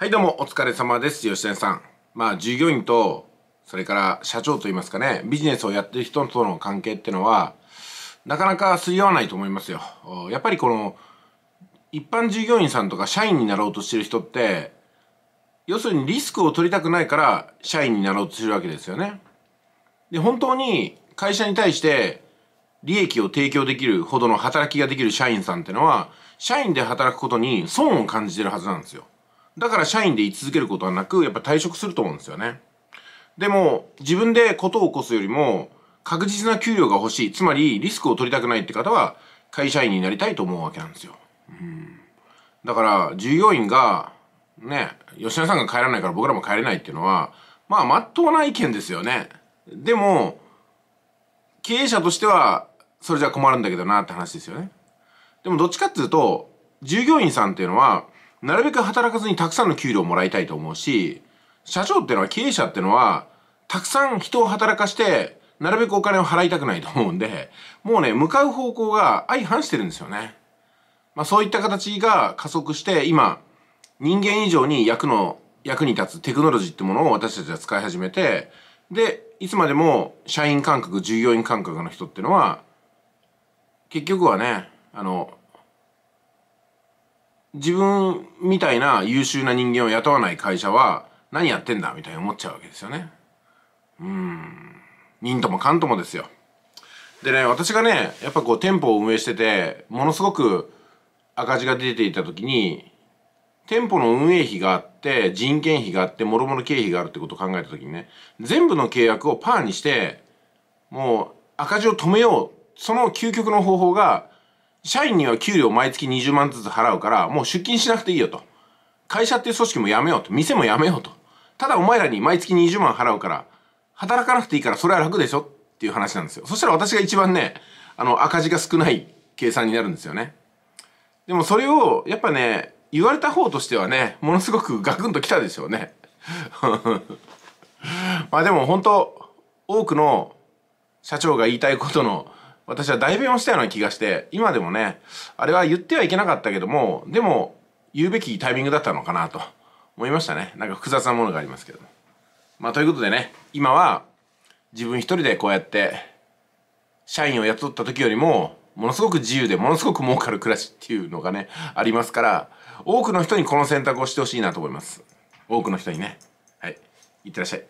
はいどうもお疲れ様です吉田さんまあ従業員とそれから社長といいますかねビジネスをやってる人との関係ってのはなかなかすり合わないと思いますよやっぱりこの一般従業員さんとか社員になろうとしてる人って要するにリスクを取りたくないから社員になろうとするわけですよねで本当に会社に対して利益を提供できるほどの働きができる社員さんってのは社員で働くことに損を感じてるはずなんですよだから社員で居続けることはなく、やっぱ退職すると思うんですよね。でも、自分でことを起こすよりも、確実な給料が欲しい。つまり、リスクを取りたくないって方は、会社員になりたいと思うわけなんですよ。うん。だから、従業員が、ね、吉野さんが帰らないから僕らも帰れないっていうのは、まあ、まっとうな意見ですよね。でも、経営者としては、それじゃ困るんだけどなって話ですよね。でも、どっちかっていうと、従業員さんっていうのは、なるべく働かずにたくさんの給料をもらいたいと思うし、社長ってのは経営者ってのは、たくさん人を働かして、なるべくお金を払いたくないと思うんで、もうね、向かう方向が相反してるんですよね。まあそういった形が加速して、今、人間以上に役の、役に立つテクノロジーってものを私たちは使い始めて、で、いつまでも社員感覚、従業員感覚の人ってのは、結局はね、あの、自分みたいな優秀な人間を雇わない会社は何やってんだみたいに思っちゃうわけですよね。うん。人ともかんともですよ。でね、私がね、やっぱこう店舗を運営してて、ものすごく赤字が出ていた時に、店舗の運営費があって、人件費があって、もろもろ経費があるってことを考えた時にね、全部の契約をパーにして、もう赤字を止めよう。その究極の方法が社員には給料毎月20万ずつ払うから、もう出勤しなくていいよと。会社っていう組織もやめようと。店もやめようと。ただお前らに毎月20万払うから、働かなくていいからそれは楽でしょっていう話なんですよ。そしたら私が一番ね、あの、赤字が少ない計算になるんですよね。でもそれを、やっぱね、言われた方としてはね、ものすごくガクンときたでしょうね。まあでも本当、多くの社長が言いたいことの私は代弁をしたような気がして、今でもね、あれは言ってはいけなかったけども、でも、言うべきタイミングだったのかなと思いましたね。なんか複雑なものがありますけども。まあ、ということでね、今は自分一人でこうやって、社員を雇った時よりも、ものすごく自由で、ものすごく儲かる暮らしっていうのがね、ありますから、多くの人にこの選択をしてほしいなと思います。多くの人にね。はい。いってらっしゃい。